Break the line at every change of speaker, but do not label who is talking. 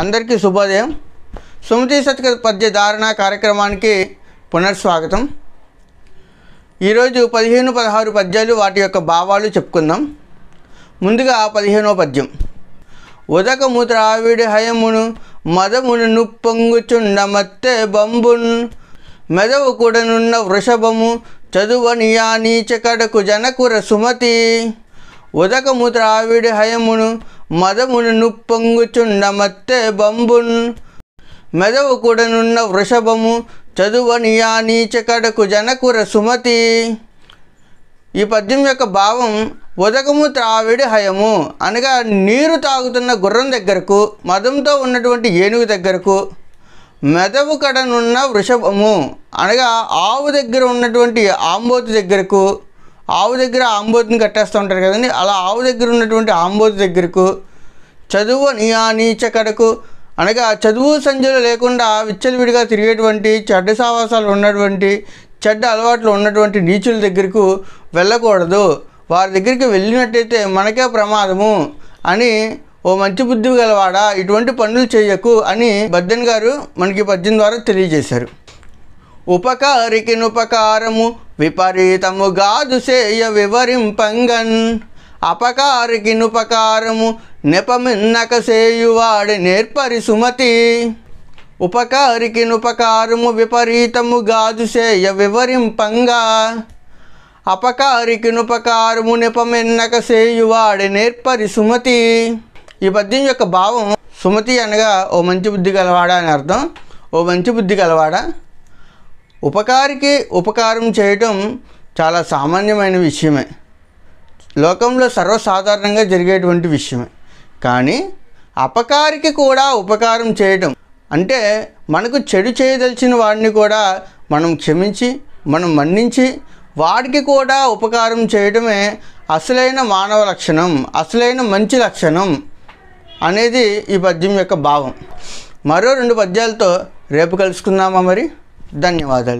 అందరికీ శుభోదయం సుమతి శతక పద్య ధారణ కార్యక్రమానికి పునఃస్వాగతం ఈరోజు పదిహేను పదహారు పద్యాలు వాటి యొక్క భావాలు చెప్పుకుందాం ముందుగా పదిహేనో పద్యం ఉదకము త్రావిడి హయమును మదమును మత్తె బంబున్ మెదవు కూడనున్న వృషభము చదువనియా నీచకడకు జనకుర సుమతి ఉదక ముద్ర ఆవిడి హయమును మదమును పొంగుచుండమత్తే బంబున్ మెదవు కూడనున్న వృషభము నీచ నీచకడకు జనకుర సుమతి ఈ పద్యం యొక్క భావం ఉదకము త్రావిడి హయము అనగా నీరు తాగుతున్న గుర్రం దగ్గరకు మదంతో ఉన్నటువంటి ఏనుగు దగ్గరకు మెదవు కడనున్న వృషభము అనగా ఆవు దగ్గర ఉన్నటువంటి ఆంబోతి దగ్గరకు ఆవు దగ్గర ఆంబోతిని కట్టేస్తూ ఉంటారు కదండి అలా ఆవు దగ్గర ఉన్నటువంటి ఆంబోతి దగ్గరకు చదువు నియా నీచకడకు అనగా చదువు సంధ్యలు లేకుండా విచ్చలవిడిగా తిరిగేటువంటి చెడ్డ సావాసాలు ఉన్నటువంటి చెడ్డ అలవాట్లు ఉన్నటువంటి నీచుల దగ్గరకు వెళ్ళకూడదు వారి దగ్గరికి వెళ్ళినట్టయితే మనకే ప్రమాదము అని ఓ మంచి బుద్ధి గలవాడా ఇటువంటి పనులు చేయకు అని బద్దెన్ గారు మనకి పద్యం ద్వారా తెలియజేశారు ఉపకారికి నుపకారము గాదు చేయ వివరింపంగన్ అపకారికి నుపకారము నెపమిన్నక సేయువాడి నేర్పరి సుమతి ఉపకారికి నుపకారము విపరీతము గాదు చేయ వివరింపంగా అపకారికి నుపకారము నెపమిన్నక సేయువాడి నేర్పరి సుమతి ఈ పద్యం యొక్క భావం సుమతి అనగా ఓ మంచి బుద్ధి గలవాడా అని అర్థం ఓ మంచి బుద్ధి గలవాడా ఉపకారికి ఉపకారం చేయటం చాలా సామాన్యమైన విషయమే లోకంలో సర్వసాధారణంగా జరిగేటువంటి విషయమే కానీ అపకారికి కూడా ఉపకారం చేయటం అంటే మనకు చెడు చేయదలిచిన వాడిని కూడా మనం క్షమించి మనం మన్నించి వాడికి కూడా ఉపకారం చేయడమే అసలైన మానవ లక్షణం అసలైన మంచి లక్షణం అనేది ఈ పద్యం యొక్క భావం మరో రెండు పద్యాలతో రేపు కలుసుకుందామా మరి धन्यवाद